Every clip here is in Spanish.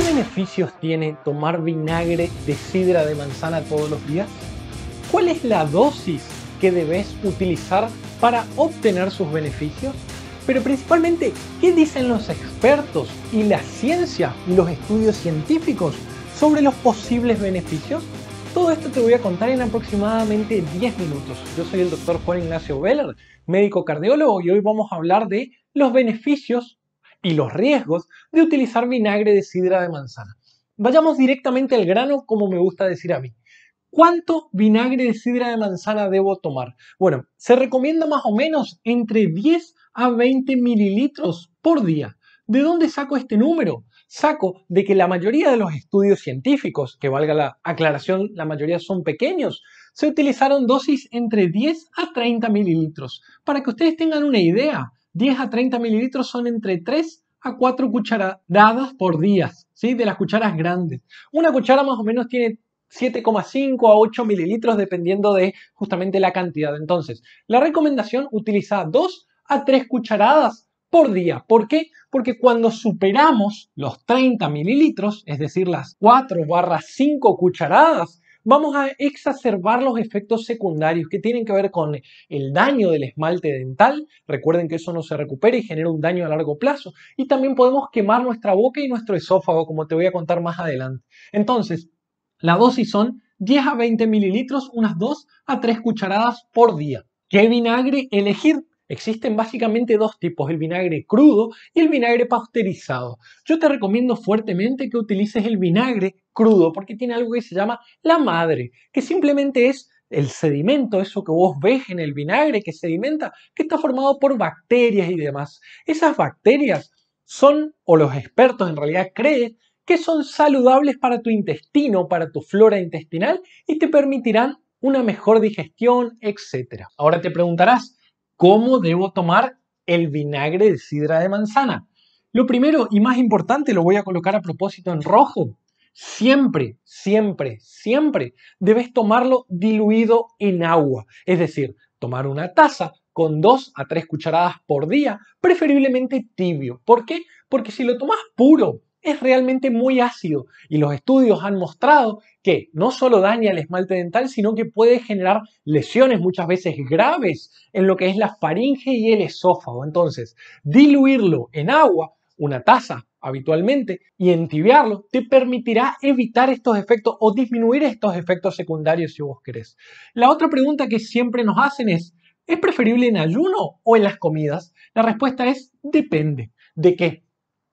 ¿Qué beneficios tiene tomar vinagre de sidra de manzana todos los días? ¿Cuál es la dosis que debes utilizar para obtener sus beneficios? Pero principalmente, ¿qué dicen los expertos y la ciencia y los estudios científicos sobre los posibles beneficios? Todo esto te voy a contar en aproximadamente 10 minutos. Yo soy el doctor Juan Ignacio Veller, médico cardiólogo, y hoy vamos a hablar de los beneficios y los riesgos de utilizar vinagre de sidra de manzana. Vayamos directamente al grano, como me gusta decir a mí. ¿Cuánto vinagre de sidra de manzana debo tomar? Bueno, se recomienda más o menos entre 10 a 20 mililitros por día. ¿De dónde saco este número? Saco de que la mayoría de los estudios científicos, que valga la aclaración, la mayoría son pequeños, se utilizaron dosis entre 10 a 30 mililitros. Para que ustedes tengan una idea, 10 a 30 mililitros son entre 3 a 4 cucharadas por día, ¿sí? de las cucharas grandes. Una cuchara más o menos tiene 7,5 a 8 mililitros dependiendo de justamente la cantidad. Entonces, la recomendación utiliza 2 a 3 cucharadas por día. ¿Por qué? Porque cuando superamos los 30 mililitros, es decir, las 4 barra 5 cucharadas, vamos a exacerbar los efectos secundarios que tienen que ver con el daño del esmalte dental. Recuerden que eso no se recupera y genera un daño a largo plazo. Y también podemos quemar nuestra boca y nuestro esófago, como te voy a contar más adelante. Entonces, la dosis son 10 a 20 mililitros, unas 2 a 3 cucharadas por día. ¿Qué vinagre elegir? Existen básicamente dos tipos, el vinagre crudo y el vinagre pasteurizado. Yo te recomiendo fuertemente que utilices el vinagre crudo porque tiene algo que se llama la madre, que simplemente es el sedimento, eso que vos ves en el vinagre que sedimenta, que está formado por bacterias y demás. Esas bacterias son, o los expertos en realidad creen, que son saludables para tu intestino, para tu flora intestinal y te permitirán una mejor digestión, etc. Ahora te preguntarás, ¿Cómo debo tomar el vinagre de sidra de manzana? Lo primero y más importante lo voy a colocar a propósito en rojo. Siempre, siempre, siempre debes tomarlo diluido en agua. Es decir, tomar una taza con 2 a 3 cucharadas por día, preferiblemente tibio. ¿Por qué? Porque si lo tomas puro, es realmente muy ácido y los estudios han mostrado que no solo daña el esmalte dental, sino que puede generar lesiones muchas veces graves en lo que es la faringe y el esófago. Entonces, diluirlo en agua, una taza habitualmente, y entibiarlo te permitirá evitar estos efectos o disminuir estos efectos secundarios si vos querés. La otra pregunta que siempre nos hacen es, ¿es preferible en ayuno o en las comidas? La respuesta es depende. ¿De qué?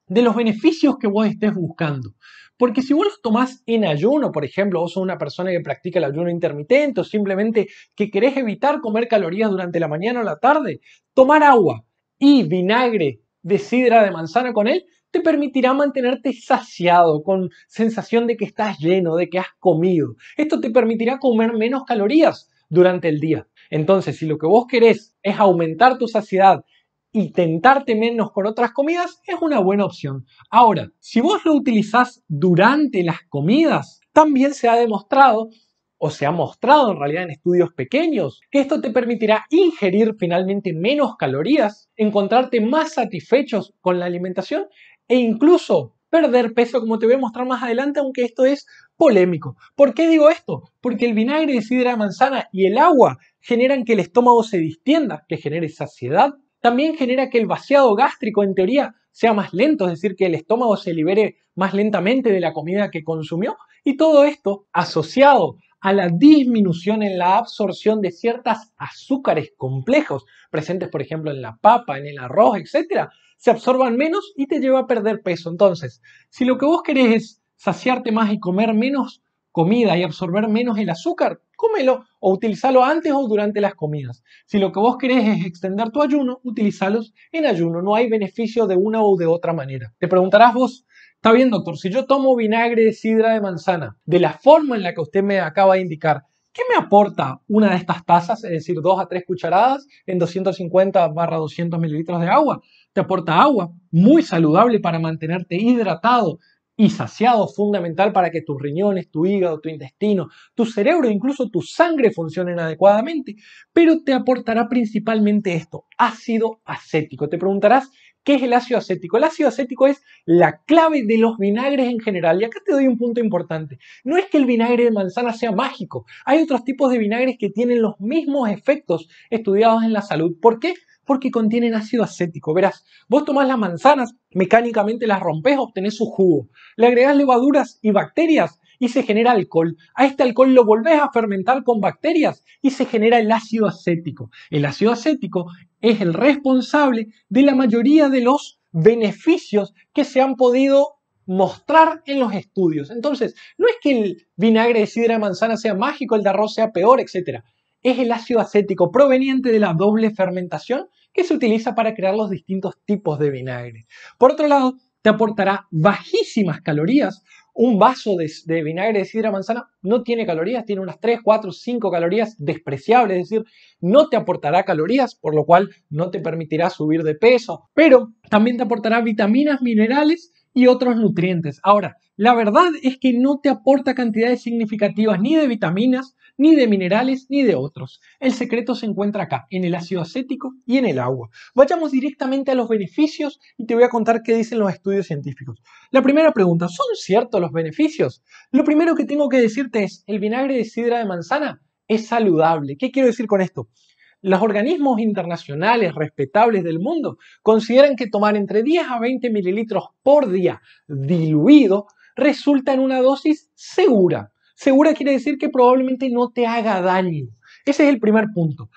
de los beneficios que vos estés buscando. Porque si vos los tomás en ayuno, por ejemplo, vos sos una persona que practica el ayuno intermitente o simplemente que querés evitar comer calorías durante la mañana o la tarde, tomar agua y vinagre de sidra de manzana con él te permitirá mantenerte saciado, con sensación de que estás lleno, de que has comido. Esto te permitirá comer menos calorías durante el día. Entonces, si lo que vos querés es aumentar tu saciedad intentarte menos con otras comidas es una buena opción. Ahora, si vos lo utilizás durante las comidas, también se ha demostrado o se ha mostrado en realidad en estudios pequeños, que esto te permitirá ingerir finalmente menos calorías, encontrarte más satisfechos con la alimentación e incluso perder peso, como te voy a mostrar más adelante, aunque esto es polémico. ¿Por qué digo esto? Porque el vinagre de sidra de manzana y el agua generan que el estómago se distienda, que genere saciedad también genera que el vaciado gástrico en teoría sea más lento, es decir, que el estómago se libere más lentamente de la comida que consumió. Y todo esto asociado a la disminución en la absorción de ciertas azúcares complejos, presentes por ejemplo en la papa, en el arroz, etc., se absorban menos y te lleva a perder peso. Entonces, si lo que vos querés es saciarte más y comer menos, comida y absorber menos el azúcar, cómelo o utilízalo antes o durante las comidas. Si lo que vos querés es extender tu ayuno, utilízalos en ayuno. No hay beneficio de una o de otra manera. Te preguntarás vos, está bien doctor, si yo tomo vinagre de sidra de manzana, de la forma en la que usted me acaba de indicar, ¿qué me aporta una de estas tazas, es decir, dos a tres cucharadas en 250 barra 200 mililitros de agua? Te aporta agua, muy saludable para mantenerte hidratado, y saciado fundamental para que tus riñones, tu hígado, tu intestino, tu cerebro, e incluso tu sangre funcionen adecuadamente, pero te aportará principalmente esto, ácido acético. Te preguntarás, ¿qué es el ácido acético? El ácido acético es la clave de los vinagres en general. Y acá te doy un punto importante. No es que el vinagre de manzana sea mágico. Hay otros tipos de vinagres que tienen los mismos efectos estudiados en la salud. ¿Por qué? Porque contienen ácido acético. Verás, vos tomás las manzanas, mecánicamente las rompes, obtenés su jugo. Le agregás levaduras y bacterias y se genera alcohol. A este alcohol lo volvés a fermentar con bacterias y se genera el ácido acético. El ácido acético es el responsable de la mayoría de los beneficios que se han podido mostrar en los estudios. Entonces, no es que el vinagre de sidra de manzana sea mágico, el de arroz sea peor, etc. Es el ácido acético proveniente de la doble fermentación que se utiliza para crear los distintos tipos de vinagre. Por otro lado, te aportará bajísimas calorías. Un vaso de, vinagre de sidra manzana no tiene calorías, tiene unas 3, 4, 5 calorías despreciables, es decir, no te aportará calorías, por lo cual no te permitirá subir de peso, pero también te aportará vitaminas, minerales y otros nutrientes. Ahora, la verdad es que no te aporta cantidades significativas ni de vitaminas, ni de minerales, ni de otros. El secreto se encuentra acá, en el ácido acético y en el agua. Vayamos directamente a los beneficios y te voy a contar qué dicen los estudios científicos. La primera pregunta, ¿son ciertos los beneficios? Lo primero que tengo que decirte es, el vinagre de sidra de manzana es saludable. ¿Qué quiero decir con esto? Los organismos internacionales respetables del mundo consideran que tomar entre 10 a 20 mililitros por día diluido resulta en una dosis segura. Segura quiere decir que probablemente no te haga daño. Ese es el primer punto.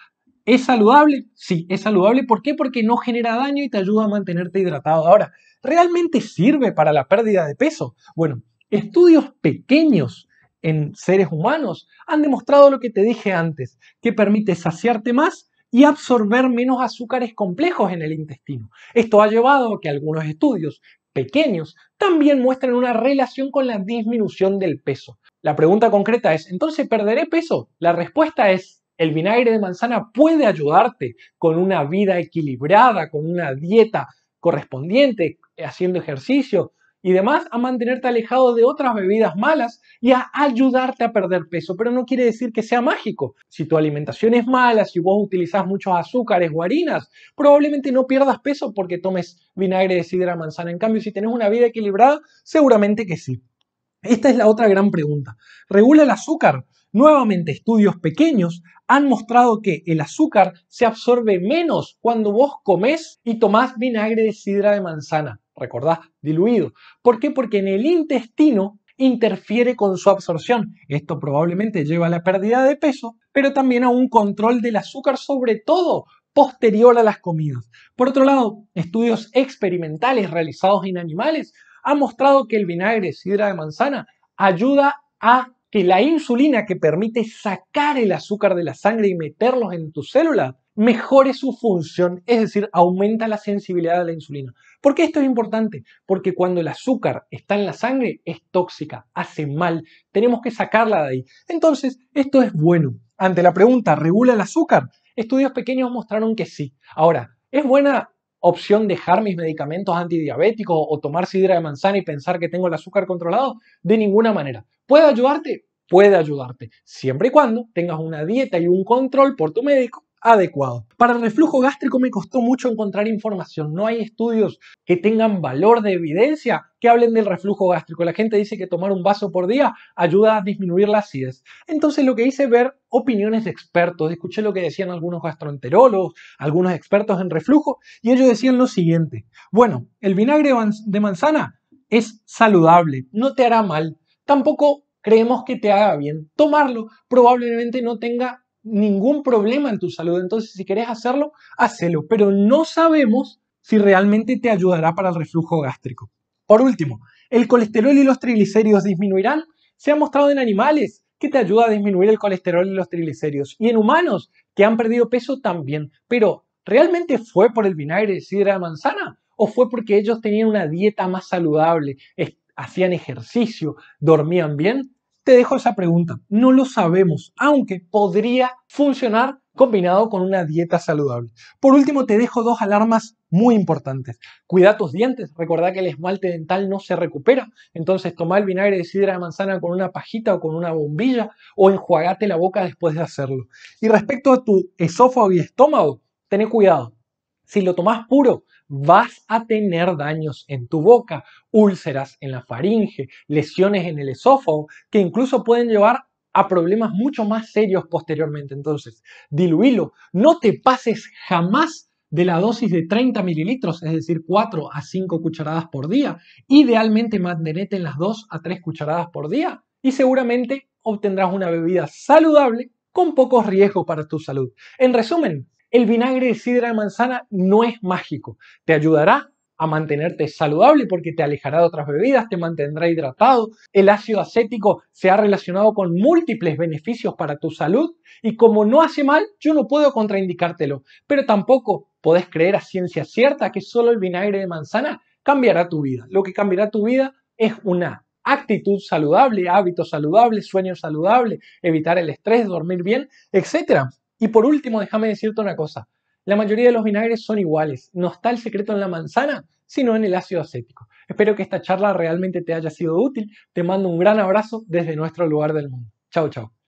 ¿Es saludable? Sí, es saludable. ¿Por qué? Porque no genera daño y te ayuda a mantenerte hidratado. Ahora, ¿realmente sirve para la pérdida de peso? Bueno, estudios pequeños en seres humanos han demostrado lo que te dije antes, que permite saciarte más y absorber menos azúcares complejos en el intestino. Esto ha llevado a que algunos estudios pequeños también muestran una relación con la disminución del peso. La pregunta concreta es, ¿entonces perderé peso? La respuesta es, el vinagre de manzana puede ayudarte con una vida equilibrada, con una dieta correspondiente, haciendo ejercicio, y demás, a mantenerte alejado de otras bebidas malas y a ayudarte a perder peso. Pero no quiere decir que sea mágico. Si tu alimentación es mala, si vos utilizás muchos azúcares o harinas, probablemente no pierdas peso porque tomes vinagre de sidra de manzana. En cambio, si tenés una vida equilibrada, seguramente que sí. Esta es la otra gran pregunta. ¿Regula el azúcar? Nuevamente, estudios pequeños han mostrado que el azúcar se absorbe menos cuando vos comes y tomás vinagre de sidra de manzana recordá, diluido. ¿Por qué? Porque en el intestino interfiere con su absorción. Esto probablemente lleva a la pérdida de peso, pero también a un control del azúcar, sobre todo posterior a las comidas. Por otro lado, estudios experimentales realizados en animales han mostrado que el vinagre sidra de manzana ayuda a que la insulina que permite sacar el azúcar de la sangre y meterlos en tus células mejore su función, es decir, aumenta la sensibilidad a la insulina. ¿Por qué esto es importante? Porque cuando el azúcar está en la sangre es tóxica, hace mal, tenemos que sacarla de ahí. Entonces, esto es bueno. Ante la pregunta, ¿regula el azúcar? Estudios pequeños mostraron que sí. Ahora, ¿es buena opción dejar mis medicamentos antidiabéticos o tomar sidra de manzana y pensar que tengo el azúcar controlado? De ninguna manera. ¿Puede ayudarte? Puede ayudarte, siempre y cuando tengas una dieta y un control por tu médico adecuado. Para el reflujo gástrico me costó mucho encontrar información. No hay estudios que tengan valor de evidencia que hablen del reflujo gástrico. La gente dice que tomar un vaso por día ayuda a disminuir la acidez. Entonces lo que hice ver opiniones de expertos. Escuché lo que decían algunos gastroenterólogos, algunos expertos en reflujo, y ellos decían lo siguiente. Bueno, el vinagre de manzana es saludable, no te hará mal. Tampoco creemos que te haga bien. Tomarlo probablemente no tenga ningún problema en tu salud. Entonces, si querés hacerlo, hacelo. Pero no sabemos si realmente te ayudará para el reflujo gástrico. Por último, ¿el colesterol y los triglicéridos disminuirán? Se ha mostrado en animales que te ayuda a disminuir el colesterol y los triglicéridos. Y en humanos que han perdido peso también. Pero, ¿realmente fue por el vinagre de sidra de manzana? ¿O fue porque ellos tenían una dieta más saludable, hacían ejercicio, dormían bien? Te dejo esa pregunta. No lo sabemos, aunque podría funcionar combinado con una dieta saludable. Por último, te dejo dos alarmas muy importantes. Cuida tus dientes. Recordá que el esmalte dental no se recupera. Entonces, toma el vinagre de sidra de manzana con una pajita o con una bombilla o enjuagarte la boca después de hacerlo. Y respecto a tu esófago y estómago, ten cuidado. Si lo tomas puro, vas a tener daños en tu boca, úlceras en la faringe, lesiones en el esófago, que incluso pueden llevar a problemas mucho más serios posteriormente. Entonces, diluílo. No te pases jamás de la dosis de 30 mililitros, es decir, 4 a 5 cucharadas por día. Idealmente mantenete en las 2 a 3 cucharadas por día y seguramente obtendrás una bebida saludable con pocos riesgos para tu salud. En resumen, el vinagre de sidra de manzana no es mágico. Te ayudará a mantenerte saludable porque te alejará de otras bebidas, te mantendrá hidratado. El ácido acético se ha relacionado con múltiples beneficios para tu salud y como no hace mal, yo no puedo contraindicártelo. Pero tampoco podés creer a ciencia cierta que solo el vinagre de manzana cambiará tu vida. Lo que cambiará tu vida es una actitud saludable, hábitos saludables, sueño saludable, evitar el estrés, dormir bien, etcétera. Y por último, déjame decirte una cosa. La mayoría de los vinagres son iguales. No está el secreto en la manzana, sino en el ácido acético. Espero que esta charla realmente te haya sido útil. Te mando un gran abrazo desde nuestro lugar del mundo. Chao, chao.